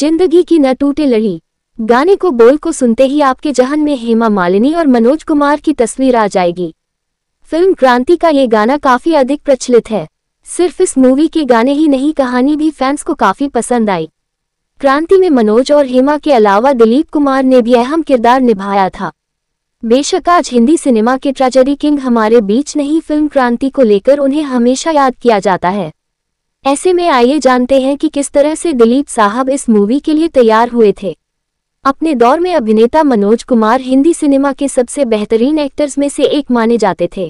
जिंदगी की न टूटे लड़ी गाने को बोल को सुनते ही आपके जहन में हेमा मालिनी और मनोज कुमार की तस्वीर आ जाएगी फिल्म क्रांति का ये गाना काफी अधिक प्रचलित है सिर्फ इस मूवी के गाने ही नहीं कहानी भी फैंस को काफी पसंद आई क्रांति में मनोज और हेमा के अलावा दिलीप कुमार ने भी अहम किरदार निभाया था बेशक आज हिंदी सिनेमा के ट्रेजरी किंग हमारे बीच नहीं फिल्म क्रांति को लेकर उन्हें हमेशा याद किया जाता है ऐसे में आइए जानते हैं कि किस तरह से दिलीप साहब इस मूवी के लिए तैयार हुए थे अपने दौर में अभिनेता मनोज कुमार हिंदी सिनेमा के सबसे बेहतरीन एक्टर्स में से एक माने जाते थे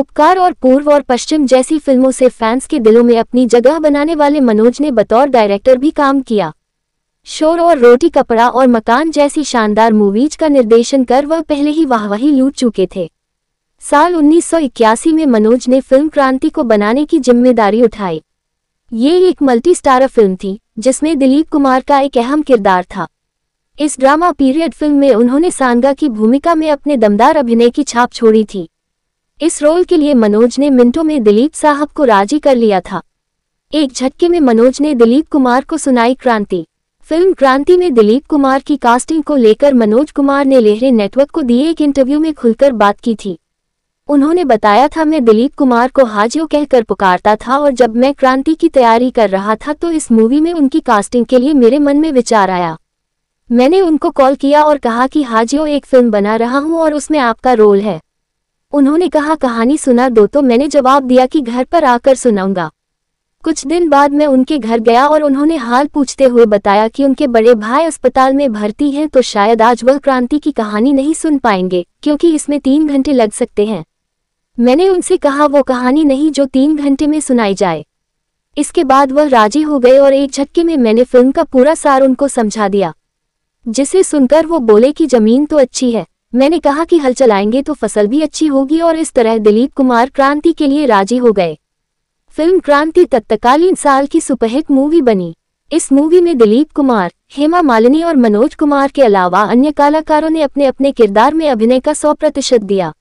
उपकार और पूर्व और पश्चिम जैसी फिल्मों से फैंस के दिलों में अपनी जगह बनाने वाले मनोज ने बतौर डायरेक्टर भी काम किया शोर और रोटी कपड़ा और मकान जैसी शानदार मूवीज का निर्देशन कर वह पहले ही वाहवाही लूट चुके थे साल 1981 में मनोज ने फिल्म क्रांति को बनाने की जिम्मेदारी उठाई ये एक मल्टी स्टारर फिल्म थी जिसमें दिलीप कुमार का एक अहम किरदार था इस ड्रामा पीरियड फिल्म में उन्होंने सांगा की भूमिका में अपने दमदार अभिनय की छाप छोड़ी थी इस रोल के लिए मनोज ने मिनटों में दिलीप साहब को राजी कर लिया था एक झटके में मनोज ने दिलीप कुमार को सुनाई क्रांति फिल्म क्रांति में दिलीप कुमार की कास्टिंग को लेकर मनोज कुमार ने लेहरे नेटवर्क को दिए एक इंटरव्यू में खुलकर बात की थी उन्होंने बताया था मैं दिलीप कुमार को हाजियो कहकर पुकारता था और जब मैं क्रांति की तैयारी कर रहा था तो इस मूवी में उनकी कास्टिंग के लिए मेरे मन में विचार आया मैंने उनको कॉल किया और कहा कि हाजियो एक फिल्म बना रहा हूँ और उसमें आपका रोल है उन्होंने कहा कहानी सुना दो तो मैंने जवाब दिया कि घर पर आकर सुनाऊंगा कुछ दिन बाद मैं उनके घर गया और उन्होंने हाल पूछते हुए बताया कि उनके बड़े भाई अस्पताल में भर्ती हैं तो शायद आज वह क्रांति की कहानी नहीं सुन पाएंगे क्योंकि इसमें तीन घंटे लग सकते हैं मैंने उनसे कहा वो कहानी नहीं जो तीन घंटे में सुनाई जाए इसके बाद वह राजी हो गए और एक झटके में मैंने फिल्म का पूरा सार उनको समझा दिया जिसे सुनकर वो बोले कि जमीन तो अच्छी है मैंने कहा कि हल चलाएंगे तो फसल भी अच्छी होगी और इस तरह दिलीप कुमार क्रांति के लिए राजी हो गए फिल्म क्रांति तत्कालीन साल की सुपरहिट मूवी बनी इस मूवी में दिलीप कुमार हेमा मालिनी और मनोज कुमार के अलावा अन्य कलाकारों ने अपने अपने किरदार में अभिनय का सौ प्रतिशत दिया